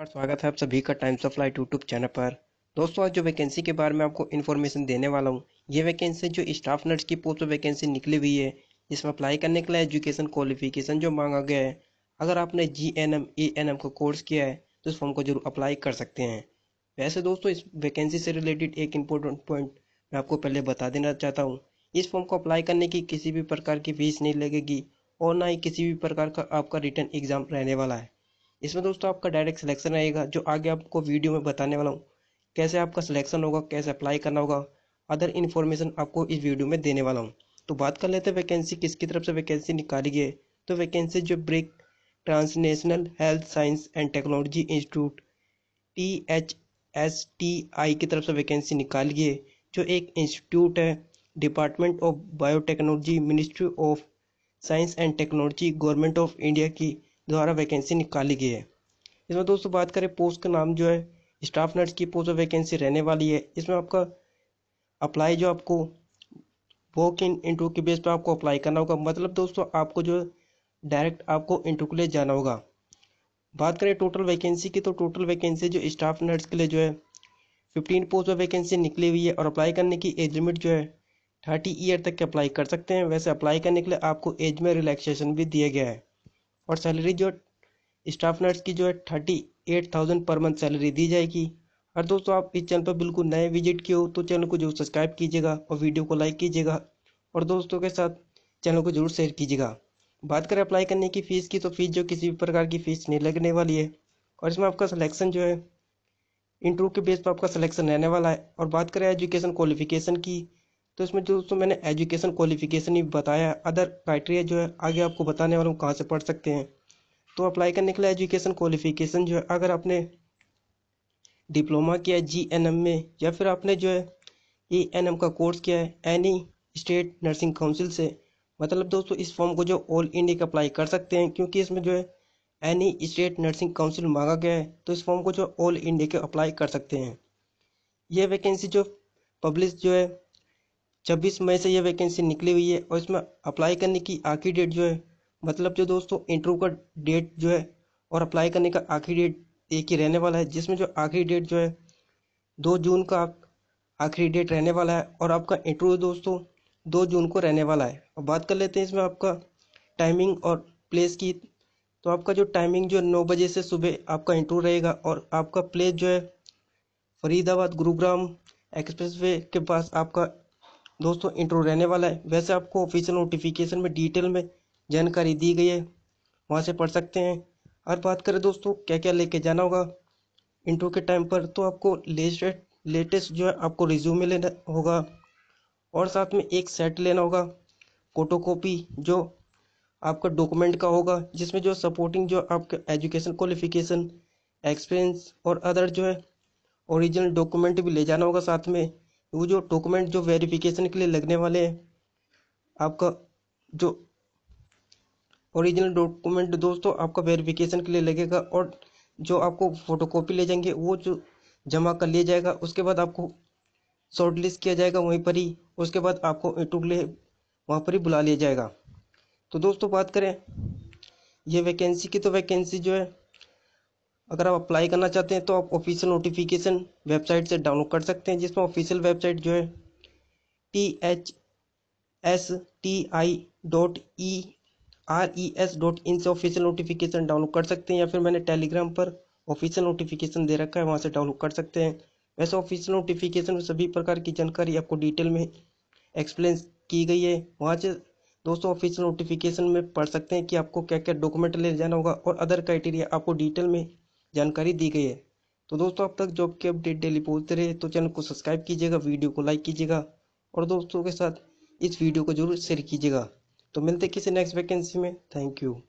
नमस्कार स्वागत है आप सभी का Times of Light YouTube channel पर दोस्तों आज जो वैकेंसी के बारे में आपको इन्फॉर्मेशन देने वाला हूँ ये वैकेंसी जो स्टाफ नर्स की पोस्ट वैकेंसी निकली हुई है इसमें अप्लाई करने के लिए एजुकेशन क्वालिफिकेशन जो मांगा गया है अगर आपने G N M A N M का कोर्स किया है तो इस फॉर्म को जरूर अप्लाई कर सकते हैं वैसे दोस्तों इस वैकेंसी से रिलेटेड एक इम्पोर्टेंट पॉइंट मैं आपको पहले बता देना चाहता हूँ इस फॉर्म को अप्लाई करने की किसी भी प्रकार की फीस नहीं लगेगी और ना ही किसी भी प्रकार का आपका रिटर्न एग्जाम रहने वाला है इसमें दोस्तों आपका डायरेक्ट सिलेक्शन आएगा जो आगे आपको वीडियो में बताने वाला हूँ कैसे आपका सिलेक्शन होगा कैसे अप्लाई करना होगा अदर इन्फॉर्मेशन आपको इस वीडियो में देने वाला हूँ तो बात कर लेते हैं वैकेंसी किसकी तरफ से वैकेंसी निकाली गई है तो वैकेंसी जो BRIC transnational health science and technology institute T H S T I की तरफ से वैकेंसी निकाली गई है जो एक इंस्टीट्यूट है department of biotechnology ministry of science and technology government of India की द्वारा वैकेंसी निकाली गई है इसमें दोस्तों बात करें पोस्ट का नाम जो है स्टाफ नर्स की पोस्ट वैकेंसी रहने वाली है इसमें आपका अप्लाई जो आपको वॉक इन इंटरव्यू के बेस पर आपको अप्लाई करना होगा मतलब दोस्तों आपको जो डायरेक्ट आपको इंटरव्यू के लिए जाना होगा बात करें टोटल वैकेंसी की तो टोटल वैकेंसी जो स्टाफ नर्स के लिए जो है फिफ्टीन पोस्ट वैकेंसी निकली हुई है और अप्लाई करने की एज लिमिट जो है थर्टी ईयर तक के अप्लाई कर सकते हैं वैसे अप्लाई करने के लिए आपको एज में रिलैक्सेशन भी दिया गया है और सैलरी जो स्टाफ नर्स की जो है थर्टी एट थाउजेंड पर मंथ सैलरी दी जाएगी और दोस्तों आप इस चैनल पर बिल्कुल नए विजिट किए हो तो चैनल को जरूर सब्सक्राइब कीजिएगा और वीडियो को लाइक कीजिएगा और दोस्तों के साथ चैनल को जरूर शेयर कीजिएगा बात करें अप्लाई करने की फ़ीस की तो फ़ीस जो किसी भी प्रकार की फ़ीस नहीं लगने वाली है और इसमें आपका सिलेक्शन जो है इंटरव्यू के बेस पर आपका सिलेक्शन रहने वाला है और बात करें एजुकेशन क्वालिफिकेशन की तो इसमें दोस्तों मैंने एजुकेशन क्वालिफिकेशन ही बताया अदर क्राइटेरिया जो है आगे आपको बताने वाला हूँ कहाँ से पढ़ सकते हैं तो अप्लाई करने के लिए एजुकेशन क्वालिफिकेशन जो है अगर आपने डिप्लोमा किया है जी एन एम में या फिर आपने जो है ई एन एम का कोर्स किया है एनी स्टेट नर्सिंग काउंसिल से मतलब दोस्तों इस फॉर्म को जो ऑल इंडिया का अप्लाई कर सकते हैं क्योंकि इसमें जो है एनी स्टेट नर्सिंग काउंसिल मांगा गया है तो इस फॉर्म को जो ऑल इंडिया के अप्लाई कर सकते हैं यह वैकेंसी जो पब्लिश जो है छब्बीस मई से यह वैकेंसी निकली हुई है और इसमें अप्लाई करने की आखिरी डेट जो है मतलब जो दोस्तों इंटरव्यू का डेट जो है और अप्लाई करने का आखिरी डेट एक ही रहने वाला है जिसमें जो आखिरी डेट जो है दो जून का आखिरी डेट रहने वाला है और आपका इंटरव्यू दोस्तों दो जून को रहने वाला है और बात कर लेते हैं इसमें आपका टाइमिंग और प्लेस की तो आपका जो टाइमिंग जो है नौ बजे से सुबह आपका इंटरव्यू रहेगा और आपका प्लेस जो है फरीदाबाद गुरुग्राम एक्सप्रेस वे के पास आपका दोस्तों इंटरव्यू रहने वाला है वैसे आपको ऑफिशियल नोटिफिकेशन में डिटेल में जानकारी दी गई है वहाँ से पढ़ सकते हैं और बात करें दोस्तों क्या क्या लेके जाना होगा इंटरव्यू के टाइम पर तो आपको लेटेस्ट लेटेस्ट जो है आपको रिज्यूमे लेना होगा और साथ में एक सेट लेना होगा फोटो कॉपी जो आपका डॉक्यूमेंट का होगा जिसमें जो सपोर्टिंग जो आपका एजुकेशन क्वालिफिकेशन एक्सपीरियंस और अदर जो है ओरिजिनल डॉक्यूमेंट भी ले जाना होगा साथ में वो जो डॉक्यूमेंट जो वेरिफिकेशन के लिए लगने वाले हैं आपका जो ओरिजिनल डॉक्यूमेंट दोस्तों आपका वेरिफिकेशन के लिए लगेगा और जो आपको फोटोकॉपी ले जाएंगे वो जो जमा कर लिया जाएगा उसके बाद आपको शॉर्ट लिस्ट किया जाएगा वहीं पर ही उसके बाद आपको इंटरव्यू लिए वहाँ पर ही बुला लिया जाएगा तो दोस्तों बात करें ये वैकेंसी की तो वैकेंसी जो है अगर आप अप्लाई करना चाहते हैं तो आप ऑफिशियल नोटिफिकेशन वेबसाइट से डाउनलोड कर सकते हैं जिसमें ऑफिशियल वेबसाइट जो है T H S T I dot E R E S dot in से ऑफिशियल नोटिफिकेशन डाउनलोड कर सकते हैं या फिर मैंने टेलीग्राम पर ऑफिशियल नोटिफिकेशन दे रखा है वहाँ से डाउनलोड कर सकते हैं वैसे ऑफिशियल नोटिफिकेशन में सभी प्रकार की जानकारी आपको डिटेल में एक्सप्लेन की गई है वहाँ से दोस्तों ऑफिशियल नोटिफिकेशन में पढ़ सकते हैं कि आपको क्या क्या डॉक्यूमेंट ले जाना होगा और अदर क्राइटेरिया आपको डिटेल में जानकारी दी गई है तो दोस्तों अब तक जॉब की अपडेट डेली पहुँचते रहे तो चैनल को सब्सक्राइब कीजिएगा वीडियो को लाइक कीजिएगा और दोस्तों के साथ इस वीडियो को जरूर शेयर कीजिएगा तो मिलते किसी नेक्स्ट वैकेंसी में थैंक यू